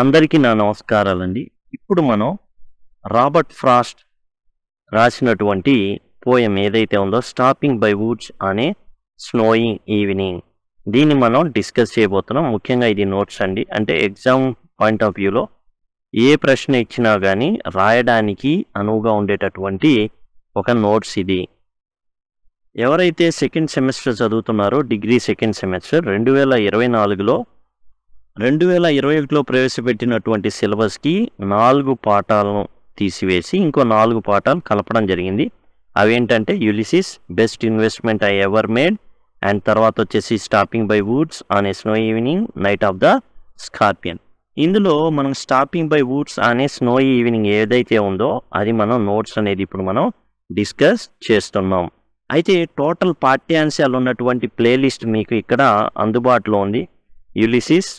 అందరికీ నా నమస్కారాలండి ఇప్పుడు మనం రాబర్ట్ ఫ్రాస్ట్ రాసినటువంటి పోయం ఏదైతే ఉందో స్టాపింగ్ బై వుడ్స్ అనే స్నోయింగ్ ఈవినింగ్ దీన్ని మనం డిస్కస్ చేయబోతున్నాం ముఖ్యంగా ఇది నోట్స్ అండి అంటే ఎగ్జామ్ పాయింట్ ఆఫ్ వ్యూలో ఏ ప్రశ్న ఇచ్చినా కానీ రాయడానికి అనువుగా ఉండేటటువంటి ఒక నోట్స్ ఇది ఎవరైతే సెకండ్ సెమిస్టర్ చదువుతున్నారో డిగ్రీ సెకండ్ సెమిస్టర్ రెండు వేల ఇరవై నాలుగులో రెండు వేల ఇరవై ఒకటిలో ప్రవేశపెట్టినటువంటి సిలబస్కి నాలుగు పాఠాలను తీసివేసి ఇంకో నాలుగు పాఠాలు కలపడం జరిగింది అవేంటంటే Ulysses best investment I ever made and తర్వాత వచ్చేసి stopping by woods on a snow evening night of the scorpion ఇందులో మనం స్టాపింగ్ బై వూడ్స్ అనే స్నో ఈవినింగ్ ఏదైతే ఉందో అది మనం నోట్స్ అనేది ఇప్పుడు మనం డిస్కస్ చేస్తున్నాం అయితే టోటల్ పాఠ్యాంశాలు ఉన్నటువంటి ప్లేలిస్ట్ మీకు ఇక్కడ అందుబాటులో ఉంది యులిసిస్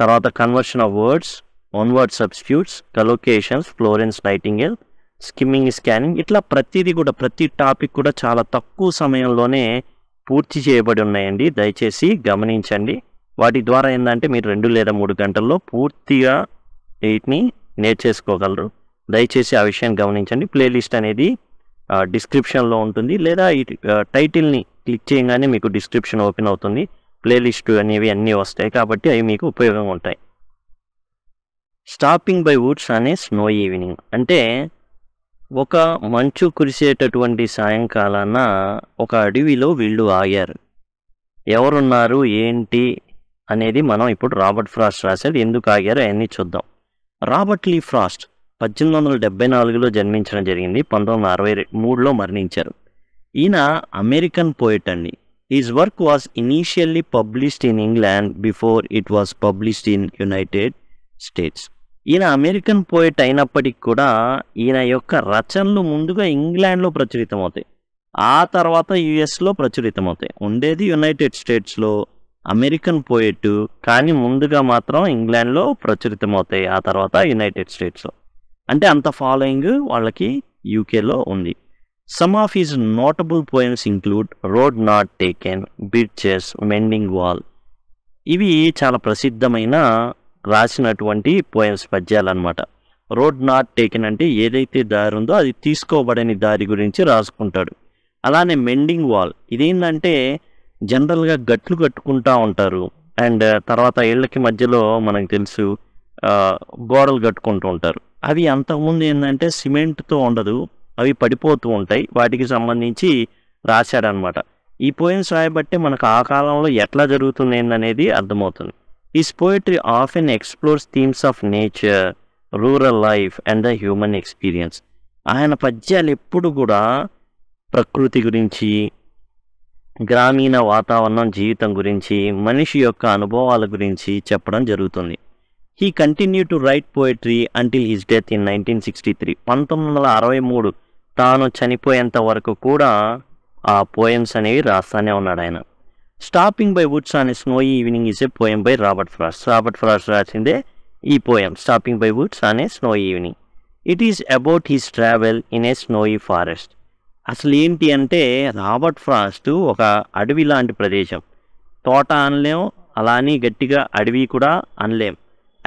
తర్వాత conversion of words one word substitutes collocations Florence Nightingale skimming scanning ఇట్లా ప్రతిదీ కూడా ప్రతి టాపిక్ కూడా చాలా తక్కువ సమయంలోనే పూర్తి చేయబడి ఉన్నాయండి దయచేసి గమనించండి వాటి ద్వారా ఏంటంటే మీరు రెండు లేదా మూడు గంటల్లో పూర్తిగా వీటిని నేర్చేసుకోగలరు దయచేసి ఆ విషయాన్ని గమనించండి ప్లేలిస్ట్ అనేది డిస్క్రిప్షన్లో ఉంటుంది లేదా ఈ టైటిల్ని క్లిక్ చేయగానే మీకు డిస్క్రిప్షన్ ఓపెన్ అవుతుంది ప్లేలిస్టు అనేవి అన్నీ వస్తాయి కాబట్టి అవి మీకు ఉపయోగం ఉంటాయి స్టాపింగ్ బై వుడ్స్ అనే స్నో ఈవినింగ్ అంటే ఒక మంచు కురిసేటటువంటి సాయంకాలాన ఒక అడవిలో వీళ్ళు ఆగారు ఎవరున్నారు ఏంటి అనేది మనం ఇప్పుడు రాబర్ట్ ఫ్రాస్ట్ రాశారు ఎందుకు ఆగారు అవన్నీ చూద్దాం రాబర్ట్ లీ ఫ్రాస్ట్ పద్దెనిమిది వందల డెబ్బై నాలుగులో జన్మించడం జరిగింది పంతొమ్మిది వందల అరవై మూడులో మరణించారు ఈయన అమెరికన్ పోయిట్ అండి His work was initially published in England before it was published in United States ఈయన అమెరికన్ పోయిట్ అయినప్పటికీ కూడా ఈయన యొక్క రచనలు ముందుగా ఇంగ్లాండ్లో ప్రచురితం అవుతాయి ఆ తర్వాత యుఎస్లో అవుతాయి ఉండేది యునైటెడ్ స్టేట్స్లో అమెరికన్ పోయిట్ కానీ ముందుగా మాత్రం ఇంగ్లాండ్లో ప్రచురితం అవుతాయి ఆ తర్వాత యునైటెడ్ స్టేట్స్లో అంటే అంత ఫాలోయింగ్ వాళ్ళకి యూకేలో ఉంది Some of his notable poems include Road Not Taken, Bridges, Mending Wall. ఇవి చాలా ప్రసిద్ధమైన రాసినటువంటి పోయమ్స్ పద్యాలు అనమాట రోడ్ నాట్ టేకెన్ అంటే ఏదైతే దారి ఉందో అది తీసుకోబడని దారి గురించి రాసుకుంటాడు అలానే మెండింగ్ వాల్ ఇదేంటంటే జనరల్గా గట్లు కట్టుకుంటా ఉంటారు అండ్ తర్వాత ఇళ్ళకి మధ్యలో మనకు తెలుసు గోడలు కట్టుకుంటూ ఉంటారు అవి అంతకుముందు ఏంటంటే సిమెంట్తో ఉండదు అవి పడిపోతూ ఉంటాయి వాటికి సంబంధించి రాశాడనమాట ఈ పోయిన్స్ రాయబట్టే మనకు ఆ కాలంలో ఎట్లా జరుగుతుంది అనేది అర్థమవుతుంది his poetry often explores themes of nature rural life and the human experience ఆయన పద్యాలు ఎప్పుడు కూడా ప్రకృతి గురించి గ్రామీణ వాతావరణం జీవితం గురించి మనిషి యొక్క అనుభవాల గురించి చెప్పడం జరుగుతుంది he continue to write poetry until his death in nineteen sixty three పంతొమ్మిది వందల అరవై మూడు తాను చనిపోయేంత వరకు కూడా ఆ పోయమ్స్ అనేవి రాస్తానే ఉన్నాడు ఆయన స్టాపింగ్ బై వుడ్స్ అనే snowy evening is a poem by Robert Frost Robert Frost రాసిందే ఈ పోయం స్టాపింగ్ బై వుడ్స్ అనే snow evening it is about his travel in a snowy forest అసలు ఏంటి అంటే రాబర్ట్ ఫ్రాస్ట్ ఒక అడవి లాంటి ప్రదేశం తోట అనలేం అలా అని గట్టిగా అడవి కూడా అనలేం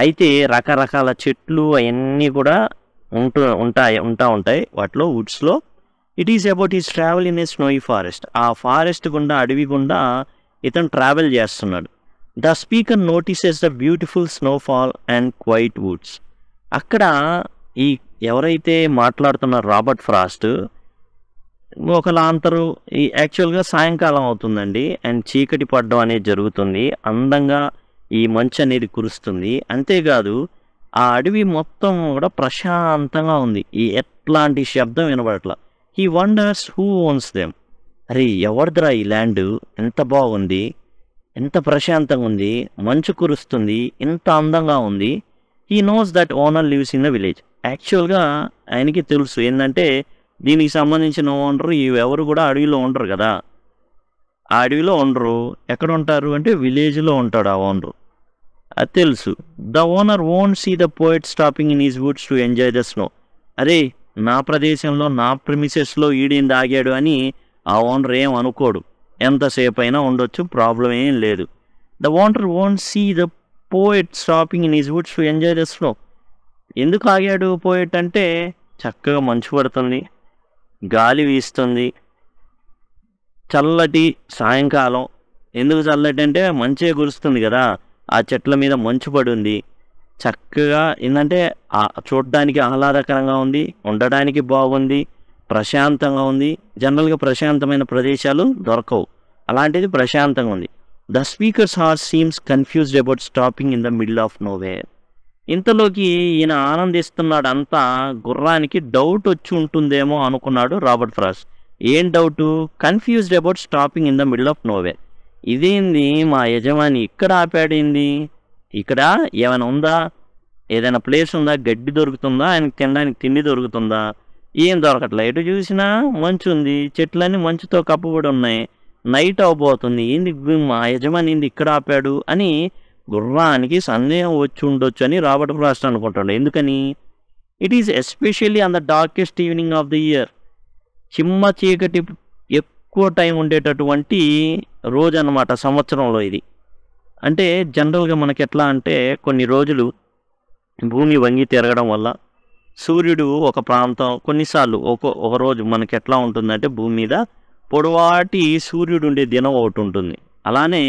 అయితే రకరకాల చెట్లు అవన్నీ కూడా ఉంటూ ఉంటాయి ఉంటా ఉంటాయి వాటిలో వుడ్స్లో it is about his travel in a snowy forest ఆ ఫారెస్ట్ గుండా అడవి గుండా ఇతను ట్రావెల్ చేస్తున్నాడు the speaker notices the beautiful snowfall and quiet woods అక్కడ ఈ ఎవరైతే మాట్లాడుతున్న రాబర్ట్ ఫ్రాస్ట్ ఒకలాంతరు ఈ యాక్చువల్గా సాయంకాలం అవుతుందండి అండ్ చీకటి పడడం అనేది జరుగుతుంది అందంగా ఈ మంచు అనేది కురుస్తుంది అంతేకాదు ఆ అడవి మొత్తం కూడా ప్రశాంతంగా ఉంది ఈ ఎట్లాంటి శబ్దం వినబడట్లా he wonders who owns them అరే ఎవరిదిరా ఈ ల్యాండ్ ఎంత బాగుంది ఎంత ప్రశాంతంగా ఉంది మంచు కురుస్తుంది ఎంత అందంగా ఉంది he knows that owner lives in the village యాక్చువల్గా ఆయనకి తెలుసు ఏంటంటే దీనికి సంబంధించిన ఓనరు ఎవరు కూడా అడవిలో ఉండరు కదా ఆ అడవిలో ఉండరు ఎక్కడ ఉంటారు అంటే విలేజ్లో ఉంటాడు ఆ ఓనరు అది తెలుసు the owner won't see the poet stopping in his woods to enjoy the snow అరే నా ప్రదేశంలో నా ప్రిమిసెస్లో ఈడిని తాగాడు అని ఆ ఓనర్ ఏం అనుకోడు ఎంతసేపు అయినా ఉండొచ్చు ప్రాబ్లం ఏం లేదు the owner won't see the poet stopping in his woods to enjoy the snow ఎందుకు ఆగాడు పోయిట్ అంటే చక్కగా మంచు పడుతుంది గాలి వీస్తుంది చల్లటి సాయంకాలం ఎందుకు చల్లటి అంటే మంచే కురుస్తుంది కదా ఆ చెట్ల మీద మంచు పడింది చక్కగా ఏంటంటే చూడడానికి ఆహ్లాదకరంగా ఉంది ఉండడానికి బాగుంది ప్రశాంతంగా ఉంది జనరల్గా ప్రశాంతమైన ప్రదేశాలు దొరకవు అలాంటిది ప్రశాంతంగా ఉంది the speaker's are seems confused about stopping in the middle of nowhere ఇంతలోకి ఈయన ఆనందిస్తున్నాడు అంతా గుర్రానికి డౌట్ వచ్చి ఉంటుందేమో అనుకున్నాడు రాబర్ట్ ఫ్రాస్ ఏం doubt confused about stopping in the middle of nowhere ఇదేంది మా యజమాని ఇక్కడ ఆపాడింది ఇక్కడ ఏమైనా ఉందా ఏదైనా ప్లేస్ ఉందా గడ్డి దొరుకుతుందా ఆయన తినడానికి తిండి దొరుకుతుందా ఏం దొరకట్లే ఎటు చూసినా మంచు ఉంది చెట్లన్నీ మంచుతో కప్పబడి ఉన్నాయి నైట్ అవబోతుంది ఏంది మా యజమాని ఏంది ఇక్కడ ఆపాడు అని గుర్రానికి సందేహం వచ్చి ఉండొచ్చు అని రాబర్ట్ ఫ్రాస్ట్ అనుకుంటాడు ఎందుకని it is especially on the darkest evening of the year చిమ్మ చీకటి ఎక్కువ టైం ఉండేటటువంటి రోజు అనమాట సంవత్సరంలో ఇది అంటే జనరల్గా మనకి ఎట్లా అంటే కొన్ని రోజులు భూమి వంగి తిరగడం వల్ల సూర్యుడు ఒక ప్రాంతం కొన్నిసార్లు ఒక ఒక రోజు మనకి ఎట్లా ఉంటుందంటే భూమి మీద పొడవాటి సూర్యుడు ఉండే దినం ఒకటి ఉంటుంది అలానే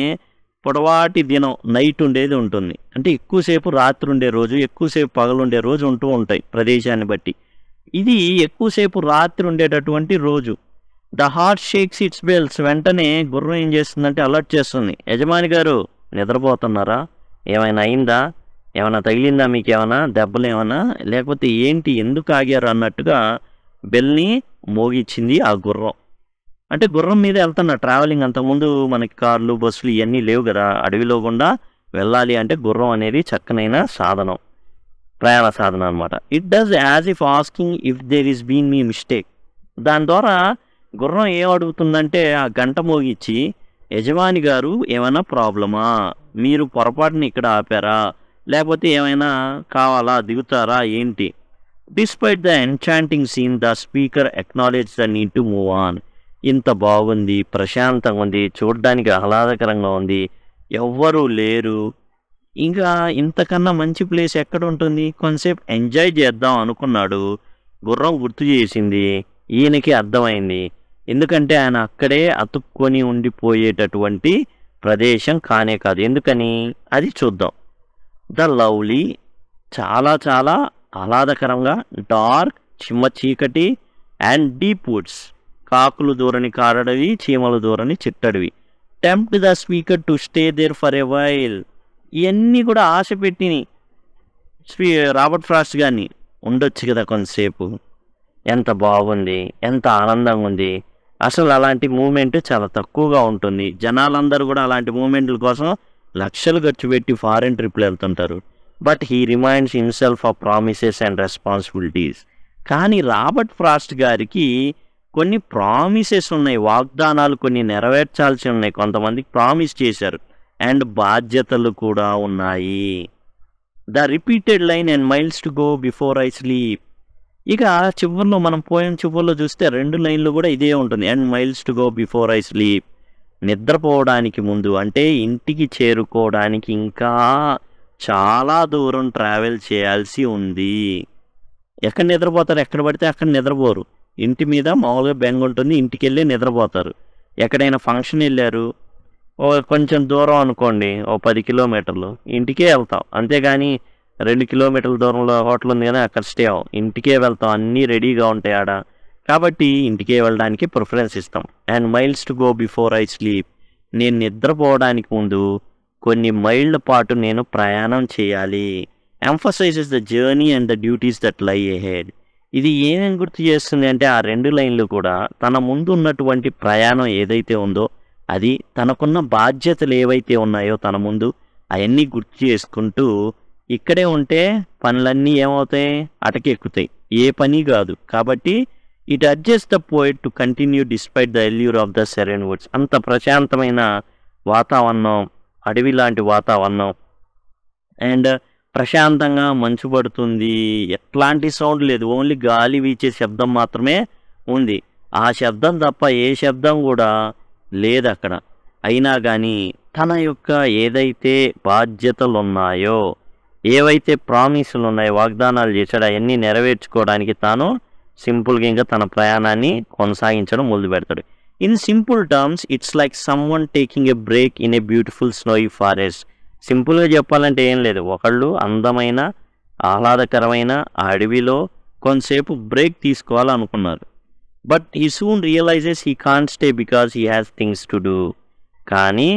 పొడవాటి దినం నైట్ ఉండేది ఉంటుంది అంటే ఎక్కువసేపు రాత్రి ఉండే రోజు ఎక్కువసేపు పగలుండే రోజు ఉంటూ ఉంటాయి ప్రదేశాన్ని బట్టి ఇది ఎక్కువసేపు రాత్రి ఉండేటటువంటి రోజు the heart shakes its bells వెంటనే గుర్రం ఏం చేస్తుందంటే అలర్ట్ చేస్తుంది యజమాని గారు నిద్రపోతున్నారా ఏమైనా అయిందా ఏమైనా తగిలిందా మీకు ఏమైనా దెబ్బలు ఏమైనా లేకపోతే ఏంటి ఎందుకు ఆగారు అన్నట్టుగా బెల్ని మోగిచ్చింది ఆ గుర్రం అంటే గుర్రం మీద వెళ్తున్న ట్రావెలింగ్ అంతకుముందు మనకి కార్లు బస్సులు ఇవన్నీ లేవు కదా అడవిలో గుండా వెళ్ళాలి అంటే గుర్రం అనేది చక్కనైన సాధనం ప్రయాణ సాధనం అనమాట it does as if asking if there is been me mistake దాని ద్వారా గుర్రం ఏం అడుగుతుందంటే ఆ గంట మోగిచ్చి యజమాని గారు ఏమైనా ప్రాబ్లమా మీరు పొరపాటున ఇక్కడ ఆపారా లేకపోతే ఏమైనా కావాలా దిగుతారా ఏంటి despite the enchanting scene the speaker acknowledge the need to move on ఇంత బాగుంది ప్రశాంతంగా ఉంది చూడడానికి ఆహ్లాదకరంగా ఉంది ఎవ్వరూ లేరు ఇంకా ఇంతకన్నా మంచి ప్లేస్ ఎక్కడ ఉంటుంది కొంతసేపు ఎంజాయ్ చేద్దాం అనుకున్నాడు గుర్రం గుర్తు చేసింది ఈయనకి అర్థమైంది ఎందుకంటే ఆయన అక్కడే అతుక్కొని ఉండిపోయేటటువంటి ప్రదేశం కానే కాదు ఎందుకని అది చూద్దాం ద లవ్లీ చాలా చాలా ఆహ్లాదకరంగా డార్క్ చిమ్మ చీకటి అండ్ డీప్ వుడ్స్ కాకులు దూరని కారడవి చీమలు దూరని చిట్టడివి tempt the speaker to stay there for a while ఇవన్నీ కూడా ఆశ పెట్టి స్పీ రాబర్ట్ ఫ్రాస్ట్ గారిని ఉండొచ్చు కదా కొంతసేపు ఎంత బాగుంది ఎంత ఆనందంగా ఉంది అసలు అలాంటి మూమెంట్ చాలా తక్కువగా ఉంటుంది జనాలందరూ కూడా అలాంటి మూమెంట్ల కోసం లక్షలు ఖర్చు పెట్టి ఫారెన్ ట్రిప్లు వెళ్తుంటారు but he reminds himself of promises and responsibilities కానీ రాబర్ట్ ఫ్రాస్ట్ గారికి కొన్ని ప్రామిసెస్ ఉన్నాయి వాగ్దానాలు కొన్ని నెరవేర్చాల్సి ఉన్నాయి కొంతమందికి ప్రామిస్ చేశారు అండ్ బాధ్యతలు కూడా ఉన్నాయి the repeated line and miles to go before I sleep ఇక చివరిలో మనం పోయిన చివరిలో చూస్తే రెండు లైన్లు కూడా ఇదే ఉంటుంది and miles to go before I sleep నిద్రపోవడానికి ముందు అంటే ఇంటికి చేరుకోవడానికి ఇంకా చాలా దూరం ట్రావెల్ చేయాల్సి ఉంది ఎక్కడ నిద్రపోతారు ఎక్కడ పడితే అక్కడ నిద్రపోరు ఇంటి మీద మామూలుగా బెంగ ఉంటుంది ఇంటికి వెళ్ళి నిద్రపోతారు ఎక్కడైనా ఫంక్షన్ వెళ్ళారు కొంచెం దూరం అనుకోండి ఓ పది కిలోమీటర్లు ఇంటికే వెళ్తాం అంతేగాని రెండు కిలోమీటర్ల దూరంలో హోటల్ ఉంది కానీ అక్కడ స్టే అవ్వం ఇంటికే వెళ్తాం అన్నీ రెడీగా ఉంటాయి ఆడ కాబట్టి ఇంటికే వెళ్ళడానికి ప్రిఫరెన్స్ ఇస్తాం and miles to go before I sleep నేను నిద్రపోవడానికి ముందు కొన్ని మైళ్ళ పాటు నేను ప్రయాణం చేయాలి emphasises the journey and the duties that lie ahead ఇది ఏమేం గుర్తు చేస్తుంది అంటే ఆ రెండు లైన్లు కూడా తన ముందు ఉన్నటువంటి ప్రయాణం ఏదైతే ఉందో అది తనకున్న బాధ్యతలు ఏవైతే ఉన్నాయో తన ముందు అవన్నీ గుర్తు చేసుకుంటూ ఇక్కడే ఉంటే పనులన్నీ ఏమవుతాయి అటకెక్కుతాయి ఏ పని కాదు కాబట్టి it adjust the poet to continue despite the allure of the serene woods అంత ప్రశాంతమైన వాతావరణం అడవి లాంటి వాతావరణం అండ్ ప్రశాంతంగా మంచు పడుతుంది ఎట్లాంటి సౌండ్ లేదు ఓన్లీ గాలి వీచే శబ్దం మాత్రమే ఉంది ఆ శబ్దం తప్ప ఏ శబ్దం కూడా లేదు అక్కడ అయినా కానీ తన యొక్క ఏదైతే బాధ్యతలు ఉన్నాయో ఏవైతే ప్రామిసులు ఉన్నాయో వాగ్దానాలు చేశాడు అవన్నీ నెరవేర్చుకోవడానికి తాను సింపుల్గా ఇంకా తన ప్రయాణాన్ని కొనసాగించడం మొదలు పెడతాడు in simple terms it's like someone taking a break in a beautiful snowy forest సింపుల్గా చెప్పాలంటే ఏం లేదు ఒకళ్ళు అందమైన ఆహ్లాదకరమైన అడవిలో కొంతసేపు బ్రేక్ తీసుకోవాలనుకున్నారు but he soon realises he can't stay because he has things to do కానీ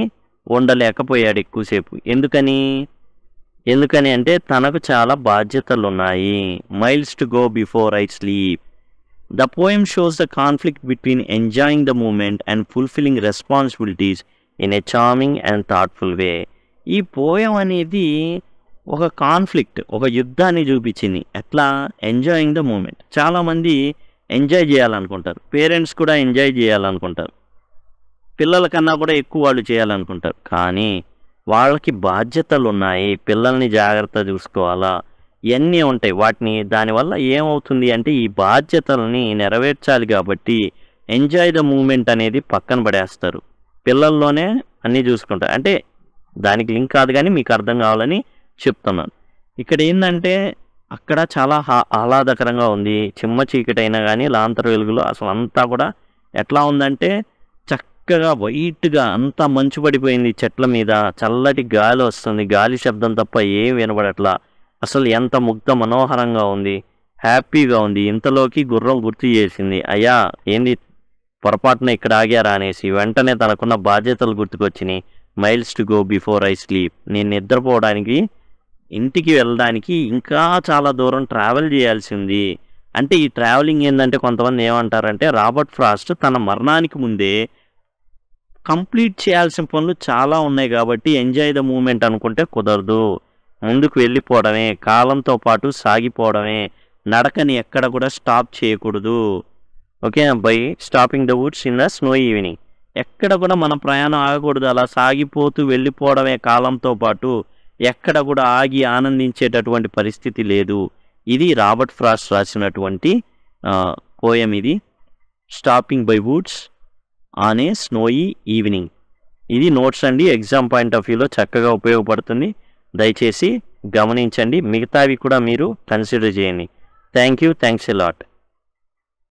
ఉండలేకపోయాడు ఎక్కువసేపు ఎందుకని ఎందుకని అంటే తనకు చాలా బాధ్యతలు ఉన్నాయి miles to go before I sleep the poem shows the conflict between enjoying the moment and fulfilling responsibilities in a charming and thoughtful way ఈ పోయం అనేది ఒక కాన్ఫ్లిక్ట్ ఒక యుద్ధాన్ని చూపించింది ఎట్లా ఎంజాయింగ్ ద మూమెంట్ చాలామంది ఎంజాయ్ చేయాలనుకుంటారు పేరెంట్స్ కూడా ఎంజాయ్ చేయాలనుకుంటారు పిల్లల కన్నా కూడా ఎక్కువ వాళ్ళు చేయాలనుకుంటారు కానీ వాళ్ళకి బాధ్యతలు ఉన్నాయి పిల్లల్ని జాగ్రత్త చూసుకోవాలా ఇవన్నీ ఉంటాయి వాటిని దానివల్ల ఏమవుతుంది అంటే ఈ బాధ్యతలని నెరవేర్చాలి కాబట్టి ఎంజాయ్ ద మూమెంట్ అనేది పక్కన పడేస్తారు పిల్లల్లోనే అన్నీ చూసుకుంటారు అంటే దానికి లింక్ కాదు కానీ మీకు అర్థం కావాలని చెప్తున్నాను ఇక్కడ ఏంటంటే అక్కడ చాలా ఆహ్లాదకరంగా ఉంది చిమ్మ చీకటైనా కానీ లాంతర వెలుగులో అసలు అంతా కూడా ఎట్లా ఉందంటే చక్కగా వైట్గా అంతా మంచు పడిపోయింది చెట్ల మీద చల్లటి గాలి వస్తుంది గాలి శబ్దం తప్ప ఏం వినబడట్లా అసలు ఎంత ముగ్ధ మనోహరంగా ఉంది హ్యాపీగా ఉంది ఇంతలోకి గుర్రం గుర్తు చేసింది అయ్యా ఏంది పొరపాటున ఇక్కడ ఆగారా అనేసి వెంటనే తనకున్న బాధ్యతలు గుర్తుకొచ్చినాయి miles to go before I sleep నేను నిద్రపోవడానికి ఇంటికి వెళ్ళడానికి ఇంకా చాలా దూరం ట్రావెల్ చేయాల్సింది అంటే ఈ ట్రావెలింగ్ ఏంటంటే కొంతమంది ఏమంటారంటే రాబర్ట్ ఫ్రాస్ట్ తన మరణానికి ముందే కంప్లీట్ చేయాల్సిన పనులు చాలా ఉన్నాయి కాబట్టి ఎంజాయ్ ద మూమెంట్ అనుకుంటే కుదరదు ముందుకు వెళ్ళిపోవడమే కాలంతో పాటు సాగిపోవడమే నడకని ఎక్కడ కూడా స్టాప్ చేయకూడదు ఓకే అబ్బాయి stopping the woods in the snow evening ఎక్కడ కూడా మన ప్రయాణం ఆగకూడదు అలా సాగిపోతూ వెళ్ళిపోవడమే కాలంతో పాటు ఎక్కడ కూడా ఆగి ఆనందించేటటువంటి పరిస్థితి లేదు ఇది రాబర్ట్ ఫ్రాస్ట్ రాసినటువంటి పోయం ఇది stopping by woods on a snowy evening ఇది నోట్స్ అండి ఎగ్జామ్ పాయింట్ ఆఫ్ వ్యూలో చక్కగా ఉపయోగపడుతుంది దయచేసి గమనించండి మిగతావి కూడా మీరు కన్సిడర్ చేయండి thank you thanks a lot